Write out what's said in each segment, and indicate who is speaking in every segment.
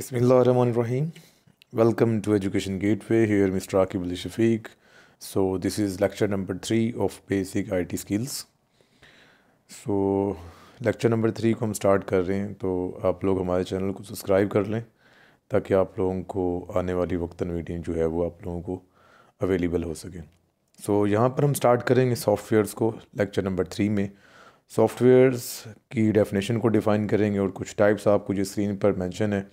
Speaker 1: Bismillahirrahmanirrahim. Welcome to Education Gateway. Here, Mr. Akibul so this is lecture number three of basic I T skills so lecture number three को हम start कर रहे हैं तो आप लोग हमारे चैनल को सब्सक्राइब कर लें ताकि आप लोगों को आने वाली वक्ता मीटिंग जो है वो आप लोगों को अवेलेबल हो सके सो so, यहाँ पर हम स्टार्ट करेंगे सॉफ्टवेयर्स को लेक्चर नंबर थ्री में सॉफ्टवेयर्स की डेफिनेशन को डिफ़ाइन करेंगे और कुछ टाइप्स आपको जो स्क्रीन पर मैंशन है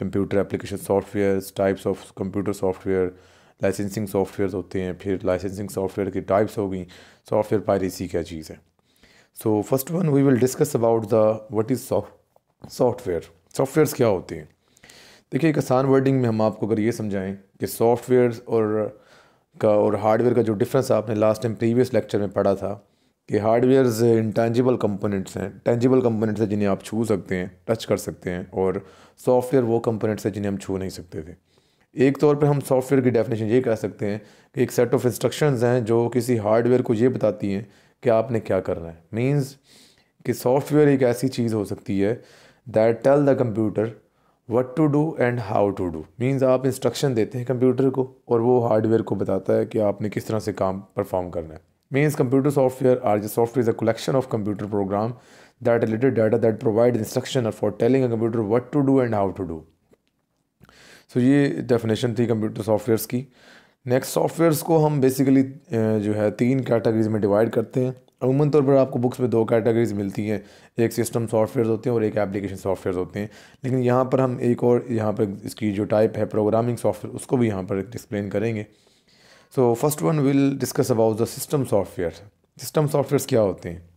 Speaker 1: computer application software types of computer software licensing software होते हैं फिर लाइसेंसिंग सॉफ्टवेयर की टाइप्स हो गई सॉफ्टवेयर पायरेसी क्या चीज़ है so first one we will discuss about the what is software softwares क्या होते हैं देखिए एक आसान वर्डिंग में हम आपको अगर ये समझाएं कि सॉफ्टवेयर और का और हार्डवेयर का जो डिफरेंस आपने लास्ट टाइम प्रीवियस लेक्चर में पढ़ा था कि हार्डवेयर इंटेंजिबल कंपोनेंट्स हैं टेंजिबल कंपोनेंट्स हैं जिन्हें आप छू सकते हैं टच कर सकते हैं और सॉफ्टवेयर वो कंपोनेंट्स हैं जिन्हें हम छू नहीं सकते थे एक तौर पर हम सॉफ्टवेयर की डेफिनेशन ये कह सकते हैं कि एक सेट ऑफ इंस्ट्रक्शंस हैं जो किसी हार्डवेयर को ये बताती हैं कि आपने क्या करना है मीन्स कि सॉफ्टवेयर एक ऐसी चीज़ हो सकती है that tell the computer what to do and how to do means आप इंस्ट्रक्शन देते हैं कंप्यूटर को और वो हार्डवेयर को बताता है कि आपने किस तरह से काम परफॉर्म करना है means computer software or just software is a collection of computer program that data data that provide instruction for telling a computer what to do and how to do so so, ये definition थी computer softwares की next softwares को हम basically जो है तीन categories में divide करते हैं अमूमन तौर पर आपको बुक्स में दो कैटेगरीज मिलती हैं एक सिस्टम सॉफ्टवेयर होते हैं और एक एप्लीकेशन सॉफ्टवेयर होते हैं लेकिन यहाँ पर हम एक और यहाँ पर इसकी जो टाइप है प्रोग्रामिंग सॉफ्टवेयर उसको भी यहाँ पर एक्सप्लेन करेंगे so first one will discuss about the system software system softwares क्या होते हैं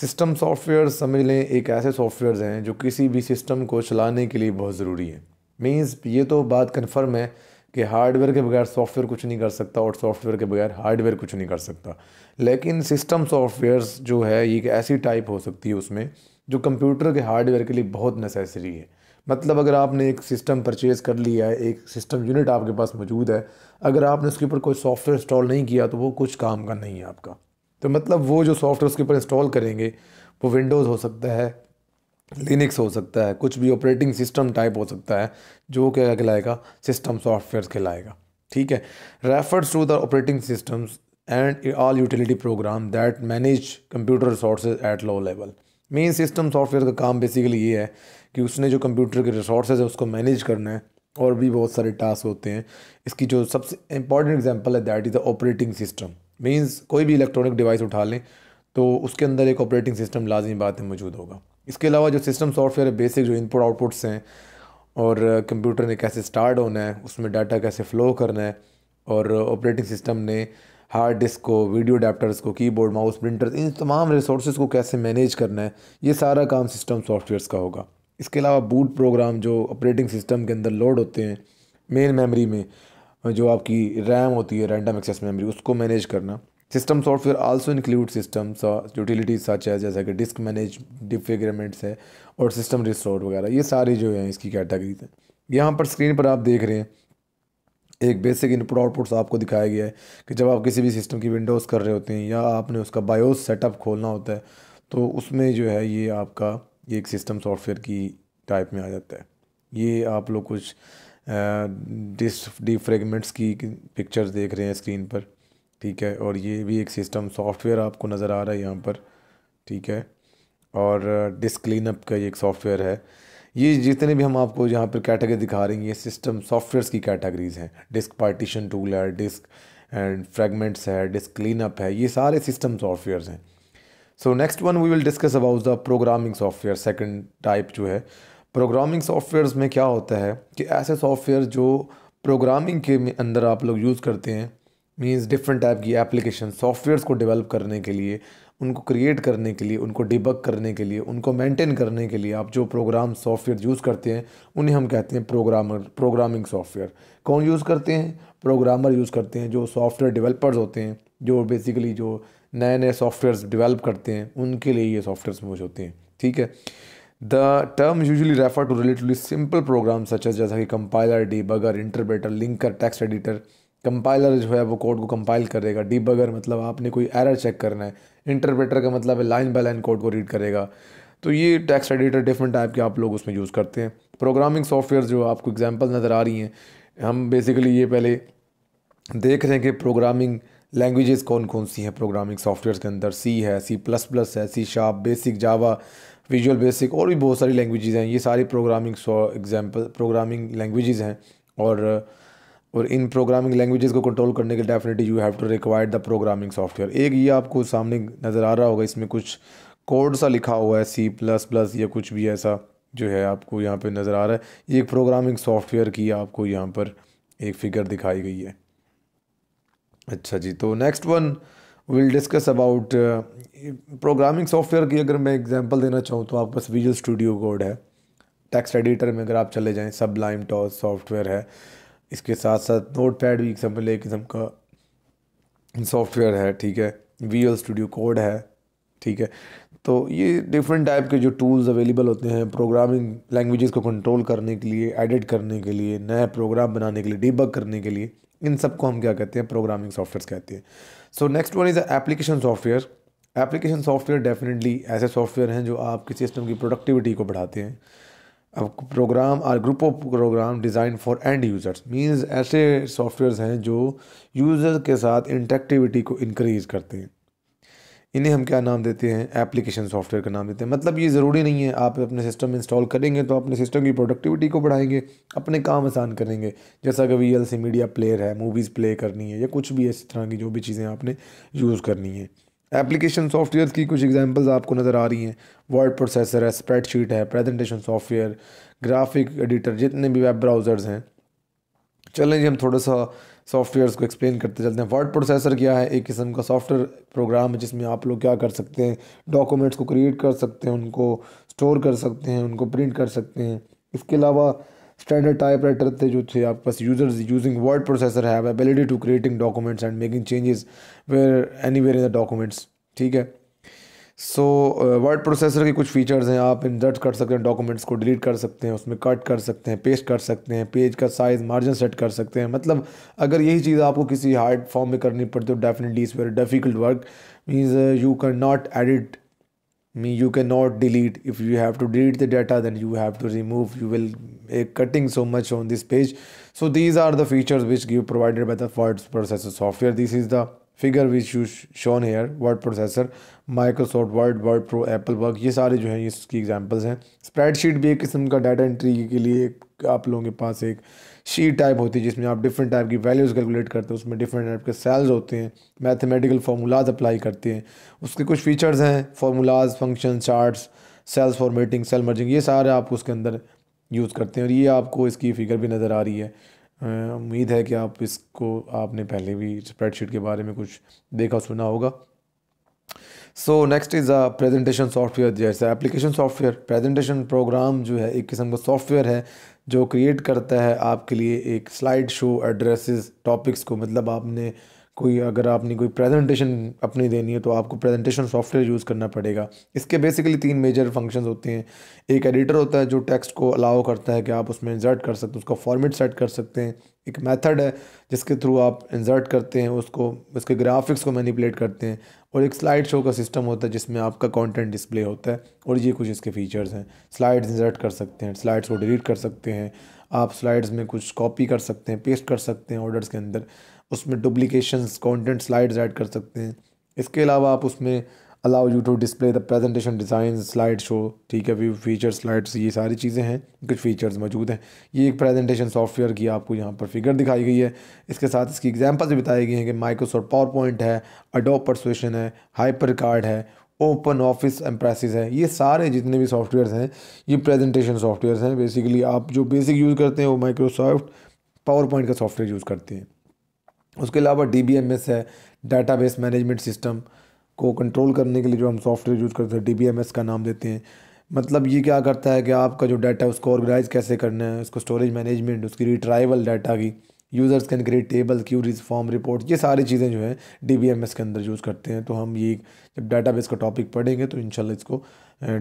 Speaker 1: सिस्टम सॉफ्टवेयर समझ लें एक ऐसे सॉफ्टवेयर्स हैं जो किसी भी सिस्टम को चलाने के लिए बहुत ज़रूरी है मीन्स ये तो बात कन्फर्म है कि हार्डवेयर के बगैर सॉफ्टवेयर कुछ नहीं कर सकता और सॉफ्टवेयर के बगैर हार्डवेयर कुछ नहीं कर सकता लेकिन सिस्टम सॉफ्टवेयर्स जो है ये एक ऐसी टाइप हो सकती है उसमें जो कंप्यूटर के हार्डवेयर के लिए बहुत नेसेसरी है मतलब अगर आपने एक सिस्टम परचेज़ कर लिया है एक सिस्टम यूनिट आपके पास मौजूद है अगर आपने उसके ऊपर कोई सॉफ्टवेयर इंस्टॉल नहीं किया तो वो कुछ काम का नहीं है आपका तो मतलब वो जो सॉफ्टवेयर उसके ऊपर इंस्टॉल करेंगे वो विंडोज़ हो सकता है लिनिक्स हो सकता है कुछ भी ऑपरेटिंग सिस्टम टाइप हो सकता है जो क्या कहलाएगा सिस्टम सॉफ्टवेयर कहलाएगा ठीक है refers to the operating systems and all utility program that manage computer resource at low level main system software का काम बेसिकली ये है कि उसने जो कंप्यूटर के रिसोर्सेज है उसको मैनेज करना है और भी बहुत सारे टास्क होते हैं इसकी जो सबसे इंपॉर्टेंट एग्जांपल है that is the operating system means कोई भी इलेक्ट्रॉनिक डिवाइस उठा लें तो उसके अंदर एक ऑपरेटिंग सिस्टम लाजमी बात है मौजूद होगा इसके अलावा जो सिस्टम सॉफ्टवेयर है बेसिक जो इनपुट आउटपुट्स हैं और कंप्यूटर ने कैसे स्टार्ट होना है उसमें डाटा कैसे फ़्लो करना है और ऑपरेटिंग सिस्टम ने हार्ड डिस्क को वीडियो अडेप्टर्स को कीबोर्ड माउस प्रिंटर्स इन तमाम रिसोर्सेज को कैसे मैनेज करना है ये सारा काम सिस्टम सॉफ्टवेयर्स का होगा इसके अलावा बूट प्रोग्राम जो ऑपरेटिंग सिस्टम के अंदर लोड होते हैं मेन मेमोरी में जो आपकी रैम होती है रैंडम एक्सेस मेमोरी उसको मैनेज करना system software also include system utilities such है जैसा कि डिस्क मैनेज डिफिग्रमेंट्स है और सिस्टम रिस्टोर वगैरह ये सारी जो है इसकी कैटेगरीज हैं यहाँ पर स्क्रीन पर आप देख रहे हैं एक बेसिक इनपुट आउटपुट्स आपको दिखाया गया है कि जब आप किसी भी सिस्टम की विंडोज़ कर रहे होते हैं या आपने उसका बायोस सेटअप खोलना होता है तो उसमें जो है ये आपका ये एक सिस्टम सॉफ्टवेयर की टाइप में आ जाता है ये आप लोग कुछ डिस डी फ्रेगमेंट्स की पिक्चर्स देख रहे हैं स्क्रीन पर ठीक है और ये भी एक सिस्टम सॉफ्टवेयर आपको नज़र आ रहा है यहाँ पर ठीक है और डिस्क क्लीनअप का ये एक सॉफ्टवेयर है ये जितने भी हम आपको यहाँ पर कैटेगरी दिखा रहे हैं ये सिस्टम सॉफ्टवेयर्स की कैटेगरीज हैं डिस्क पार्टीशन टूल है डिस्क एंड फ्रेगमेंट्स है डिस्क क्लीनअप है ये सारे सिस्टम सॉफ्टवेयर्स हैं so next one we will discuss about the programming software second type जो है प्रोग्रामिंग सॉफ्टवेयर में क्या होता है कि ऐसे सॉफ्टवेयर जो प्रोग्रामिंग के अंदर आप लोग यूज़ करते हैं मीन्स डिफरेंट टाइप की एप्लीकेशन सॉफ्टवेयर्स को डेवलप करने के लिए उनको क्रिएट करने के लिए उनको डिबक करने के लिए उनको मेंटेन करने के लिए आप जो प्रोग्राम सॉफ्टवेयर यूज़ करते हैं उन्हें हम कहते हैं प्रोग्रामर प्रोग्रामिंग सॉफ्टवेयर कौन यूज़ करते हैं प्रोग्रामर यूज़ करते हैं जो सॉफ्टवेयर डेवलपर्स होते हैं जो बेसिकली जो नए नए सॉफ्टवेयर डिवेल्प करते हैं उनके लिए ये सॉफ्टवेयर मौजूद होते हैं ठीक है the term usually refer to relatively simple program such जैसा कि compiler debugger interpreter linker text editor compiler जो है वो कोड को कंपाइल करेगा डीबगर मतलब आपने कोई एरर चेक करना है इंटरप्रेटर का मतलब है लाइन बाय लाइन कोड को रीड करेगा तो ये टेक्स्ट एडिटर डिफरेंट टाइप के आप लोग उसमें यूज़ करते हैं प्रोग्रामिंग सॉफ्टवेयर जो आपको एग्जाम्पल नज़र आ रही हैं हम बेसिकली ये पहले देख रहे हैं कि प्रोग्रामिंग लैंग्वेजेस कौन कौन सी हैं प्रोग्रामिंग सॉफ्टवेयर के अंदर सी है सी प्लस प्लस है C sharp basic Java visual basic और भी बहुत सारी लैंग्वेजेस हैं ये सारी प्रोग्रामिंग एग्जाम्पल प्रोग्रामिंग लैंग्वेजेस हैं और और इन प्रोग्रामिंग लैंग्वेजेस को कंट्रोल करने के definitely you have to required the programming software एक ये आपको सामने नज़र आ रहा होगा इसमें कुछ कोड सा लिखा हुआ है सी प्लस प्लस या कुछ भी ऐसा जो है आपको यहाँ पे नज़र आ रहा है ये एक प्रोग्रामिंग सॉफ्टवेयर की आपको यहाँ पर एक फिगर दिखाई गई है अच्छा जी तो next one will discuss about programming software की अगर मैं एग्जांपल देना चाहूँ तो आपके पास विजुअल स्टूडियो कोड है टेक्स्ट एडिटर में अगर आप चले जाएँ सब लाइम टॉस सॉफ्टवेयर है इसके साथ साथ नोट पैड भी एग्जाम्पल एक किस्म का सॉफ्टवेयर है ठीक है वी एल स्टूडियो कोड है ठीक है तो ये डिफरेंट टाइप के जो टूल्स अवेलेबल होते हैं प्रोग्रामिंग लैंग्वेजेस को कंट्रोल करने के लिए एडिट करने के लिए नए प्रोग्राम बनाने के लिए डिबक करने के लिए इन सब को हम क्या कहते हैं प्रोग्रामिंग सॉफ्टवेयर कहते हैं so next one is application software application software definitely ऐसे सॉफ्टवेयर हैं जो आपके सिस्टम की प्रोडक्टिविटी को बढ़ाते हैं अब program are group of program design for end users means ऐसे सॉफ्टवेयर्स हैं जो यूज़र के साथ इंटरेक्टिविटी को इनक्रीज़ करते हैं इन्हें हम क्या नाम देते हैं एप्लीकेशन सॉफ्टवेयर का नाम देते हैं मतलब ये ज़रूरी नहीं है आप अपने सिस्टम इंस्टॉल करेंगे तो अपने सिस्टम की प्रोडक्टिविटी को बढ़ाएंगे अपने काम आसान करेंगे जैसा कि वी मीडिया प्लेयर है मूवीज़ प्ले करनी है या कुछ भी इस तरह की जो भी चीज़ें आपने यूज़ करनी है एप्लीकेशन सॉफ्टवेयर की कुछ एग्जांपल्स आपको नज़र आ रही हैं वर्ड प्रोसेसर है स्प्रेडशीट है प्रेजेंटेशन सॉफ्टवेयर ग्राफिक एडिटर जितने भी वेब ब्राउज़र्स हैं चलें जी हम थोड़ा सा सॉफ्टवेयर्स को एक्सप्लेन करते चलते हैं वर्ड प्रोसेसर क्या है एक किस्म का सॉफ्टवेयर प्रोग्राम है जिसमें आप लोग क्या कर सकते हैं डॉक्यूमेंट्स को क्रिएट कर सकते हैं उनको स्टोर कर सकते हैं उनको प्रिंट कर सकते हैं इसके अलावा स्टैंडर्ड टाइप राइटर थे जो थे आपके पास users using word processor have ability to creating documents and making changes where anywhere in the documents ठीक है सो वर्ड प्रोसेसर के कुछ फीचर्स हैं आप इंसर्ट कर सकते हैं डॉक्यूमेंट्स को डिलीट कर सकते हैं उसमें कट कर सकते हैं पेस्ट कर सकते हैं पेज का साइज़ मार्जिन सेट कर सकते हैं मतलब अगर यही चीज़ आपको किसी हार्ड फॉर्म में करनी पड़ती तो definitely is very difficult work means you can not edit mean you cannot delete if you have to delete the data then you have to remove you will uh, cutting so much on this page so these are the features which give provided by the word processor software this is the figure which you shown here word processor Microsoft Word word pro Apple work ये सारे जो हैं इसकी examples हैं spreadsheet भी एक किस्म का डाटा एंट्री के लिए आप लोगों के पास एक शीट टाइप होती है जिसमें आप डिफरेंट टाइप की वैल्यूज़ कैलकुलेट करते हैं उसमें डिफरेंट टाइप के सेल्स होते हैं मैथमेटिकल फार्मूलाज अप्लाई करते हैं उसके कुछ फीचर्स हैं formulas function charts cells formatting cell merging ये सारे आपको उसके अंदर यूज़ करते हैं और ये आपको इसकी फिगर भी नज़र आ रही है उम्मीद है कि आप इसको आपने पहले भी स्प्रेडशीट के बारे में कुछ देखा सुना होगा so next is a presentation software जैसे एप्लीकेशन सॉफ्टवेयर प्रेजेंटेशन प्रोग्राम जो है एक किस्म का सॉफ्टवेयर है जो क्रिएट करता है आपके लिए एक स्लाइड शो एड्रेसेस टॉपिक्स को मतलब आपने कोई अगर आपने कोई प्रेजेंटेशन अपनी देनी है तो आपको प्रेजेंटेशन सॉफ्टवेयर यूज़ करना पड़ेगा इसके बेसिकली तीन मेजर फंक्शंस होते हैं एक एडिटर होता है जो टेक्स्ट को अलाउ करता है कि आप उसमें इंसर्ट कर सकते हैं उसका फॉर्मेट सेट कर सकते हैं एक मेथड है जिसके थ्रू आप इंसर्ट करते हैं उसको उसके ग्राफिक्स को मैनिपुलेट करते हैं और एक स्लाइड शो का सिस्टम होता है जिसमें आपका कंटेंट डिस्प्ले होता है और ये कुछ इसके फीचर्स हैं स्लाइड्स इंसर्ट कर सकते हैं स्लाइड्स को डिलीट कर सकते हैं आप स्लाइड्स में कुछ कॉपी कर सकते हैं पेस्ट कर सकते हैं ऑर्डर्स के अंदर उसमें डुप्लीकेशन कॉन्टेंट स्लाइड्स ऐड कर सकते हैं इसके अलावा आप उसमें allow you to display the presentation design slide show ठीक है व्यू फीचर स्लाइड्स ये सारी चीज़ें हैं कुछ फीचर्स मौजूद हैं ये एक प्रेजेंटेशन सॉफ्टवेयर की आपको यहाँ पर फिगर दिखाई गई है इसके साथ इसकी एग्जांपल्स भी बताई गई हैं कि माइक्रोसॉफ्ट पावर पॉइंट है अडोप परसुएशन है हाइपर कार्ड है ओपन ऑफिस एम्प्रेसिस है ये सारे जितने भी सॉफ्टवेयर हैं ये प्रेजेंटेशन सॉफ्टवेयर हैं बेसिकली आप जो बेसिक यूज़ करते हैं वो माइक्रोसॉफ्ट पावर पॉइंट का सॉफ्टवेयर यूज़ करते हैं उसके अलावा डी है डाटा बेस मैनेजमेंट सिस्टम को कंट्रोल करने के लिए जो हम सॉफ्टवेयर यूज़ करते हैं डी का नाम देते हैं मतलब ये क्या करता है कि आपका जो डाटा है उसको ऑर्गेनाइज कैसे करना है उसको स्टोरेज मैनेजमेंट उसकी रिट्राइवल डाटा की users can create table queries form report ये सारी चीज़ें जो है डी के अंदर यूज़ करते हैं तो हम ये जब डाटा का टॉपिक पढ़ेंगे तो इन इसको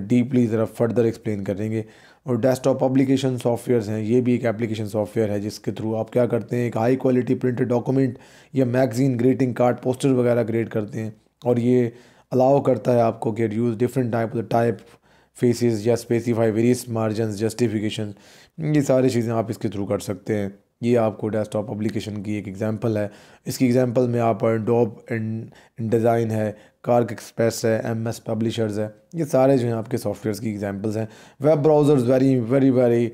Speaker 1: डीपली ज़रा फर्दर एक्सप्लेन करेंगे और डेस्कटॉप एप्लीकेशन सॉफ्टवेयर हैं ये भी एक एप्लीकेशन सॉफ्टवेयर है जिसके थ्रू आप क्या करते हैं एक हाई क्वालिटी प्रिंटेड डॉक्यूमेंट या मैगजीन ग्रीटिंग कार्ड पोस्टर वगैरह क्रिएट करते हैं और ये अलाउ करता है आपको get use different type of typefaces या स्पेसिफाई वेरियस मार्जन जस्टिफिकेशन ये सारी चीज़ें आप इसके थ्रू कर सकते हैं ये आपको डेस्कटॉप एप्लीकेशन की एक एग्जांपल है इसकी एग्जांपल में आप डॉप एंड डिज़ाइन है कार्क एक्सप्रेस है एम एस पब्लिशर्स है ये सारे जो हैं आपके सॉफ्टवेयर की एग्जाम्पल्स हैं web browsers very very very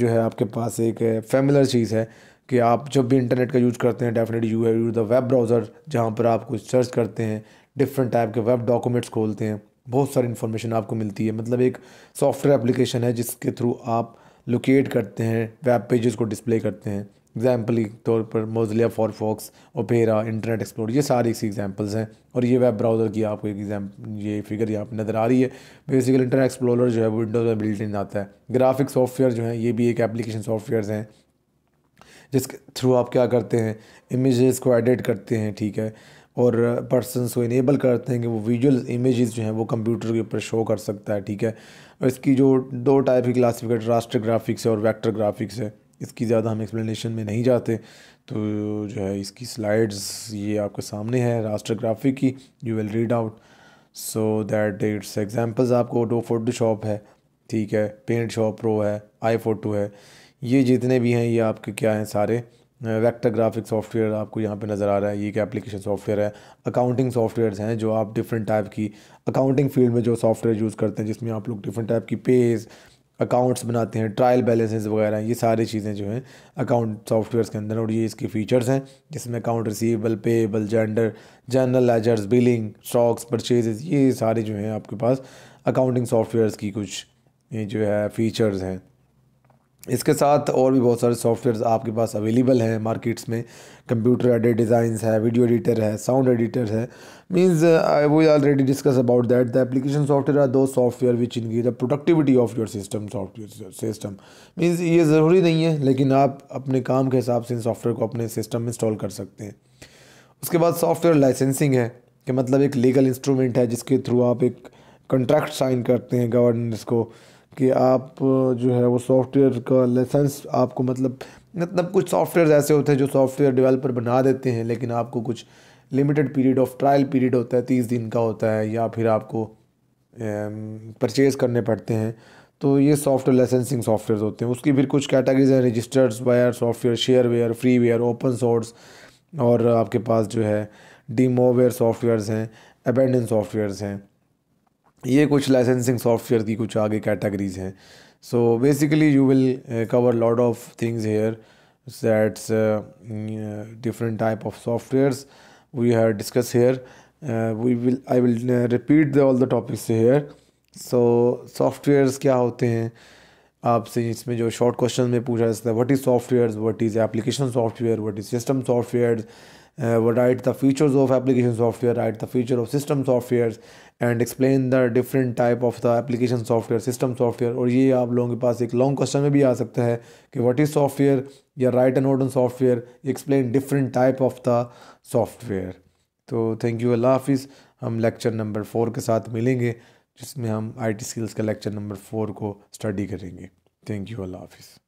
Speaker 1: जो है आपके पास एक फेमिलर चीज़ है कि आप जब भी इंटरनेट का यूज़ करते हैं definitely you have use the web browser जहाँ पर आप कुछ सर्च करते हैं डिफरेंट टाइप के वेब डॉक्यूमेंट्स खोलते हैं बहुत सारी इन्फॉर्मेशन आपको मिलती है मतलब एक सॉफ्टवेयर एप्लीकेशन है जिसके थ्रू आप लोकेट करते हैं वेब पेजेस को डिस्प्ले करते हैं एग्जाम्पल के तौर पर Mozilla fox Opera internet explore ये सारी सी एग्जाम्पल्स हैं और ये वेब ब्राउज़र की आपको एक एग्जाम ये फिगर यहाँ पर नज़र आ रही है बेसिकली इंटरनेट एक्सप्लोर जो है वो विंडोज़ में बिल्ट इन आता है ग्राफिक सॉफ्टवेयर जो है ये भी एक एप्लीकेशन सॉफ्टवेयर हैं जिसके थ्रू आप क्या करते हैं इमेजेस को एडिट करते हैं ठीक है और पर्सनस को इनेबल करते हैं कि वो विजुअल इमेजेस जो हैं वो कंप्यूटर के ऊपर शो कर सकता है ठीक है और इसकी जो दो टाइप की क्लासिफिकेट राष्ट्र ग्राफिक्स है और वेक्टर ग्राफिक्स है इसकी ज़्यादा हम एक्सप्लेनेशन में नहीं जाते तो जो है इसकी स्लाइड्स ये आपके सामने है राष्ट्र ग्राफिक की you will read out so that it's examples आपको डो फोटोशॉप है ठीक है पेंट शॉप प्रो है आई फोटो है ये जितने भी हैं ये आपके क्या हैं सारे वेक्टर ग्राफिक सॉफ्टवेयर आपको यहाँ पे नज़र आ रहा है ये एक एप्लीकेशन सॉफ्टवेयर है अकाउंटिंग सॉफ्टवेयर हैं जो आप डिफरेंट टाइप की अकाउंटिंग फील्ड में जो सॉफ्टवेयर यूज़ करते हैं जिसमें आप लोग डिफरेंट टाइप की पेज अकाउंट्स बनाते हैं ट्रायल बैलेंसेस वगैरह ये सारी चीज़ें जो हैं अकाउंट सॉफ्टवेयर्स के अंदर और ये इसके फीचर्स हैं जिसमें account receivable payable gender general ledgers billing stocks purchases ये सारे जो हैं आपके पास अकाउंटिंग सॉफ्टवेयर्स की कुछ ये जो है फीचर्स हैं इसके साथ और भी बहुत सारे सॉफ्टवेयर आपके पास अवेलेबल हैं मार्केट्स में कंप्यूटर एडिट डिज़ाइंस है वीडियो एडिटर है साउंड एडिटर है means I we already discuss about that the application software are दो सॉफ्टवेयर विच इनकी the productivity of your system software system means ये ज़रूरी नहीं है लेकिन आप अपने काम के हिसाब से इन सॉफ्टवेयर को अपने सिस्टम में इंस्टॉल कर सकते हैं उसके बाद सॉफ्टवेयर लाइसेंसिंग है कि मतलब एक लीगल इंस्ट्रूमेंट है जिसके थ्रू आप एक कंट्रैक्ट साइन करते हैं गवर्नेंस को कि आप जो है वो सॉफ्टवेयर का लाइसेंस आपको मतलब मतलब कुछ सॉफ्टवेयर ऐसे होते हैं जो सॉफ्टवेयर डेवलपर बना देते हैं लेकिन आपको कुछ limited period of trial period होता है तीस दिन का होता है या फिर आपको परचेज़ करने पड़ते हैं तो ये सॉफ्टवेयर लाइसेंसिंग सॉफ्टवेयर होते हैं उसकी फिर कुछ कैटेगरीज हैं registers ware software shareware freeware open source और आपके पास जो है डीमोवेयर सॉफ्टवेयर्स हैं अबेंडन सॉफ्टवेयर्स हैं ये कुछ लाइसेंसिंग सॉफ्टवेयर की कुछ आगे कैटेगरीज हैं so basically you will cover lot of things here sets different type of software we have discuss here I will repeat the all the topics here so softwares क्या होते हैं आपसे इसमें जो शॉर्ट क्वेश्चन में पूछा जाता है what is software what is application software what is system software uh, write the features of application software write the feature of system softwares and explain the different type of the application software system software और ये आप लोगों के पास एक long question में भी आ सकता है कि व्हाट इज़ सॉफ्टवेयर या राइट एंड ऑर्डन software explain different type of the software तो थैंक यू अल्लाह हाफिज़ हम लेक्चर नंबर फोर के साथ मिलेंगे जिसमें हम आईटी स्किल्स का लेक्चर नंबर फोर को स्टडी करेंगे थैंक यू अल्लाह हाफिज़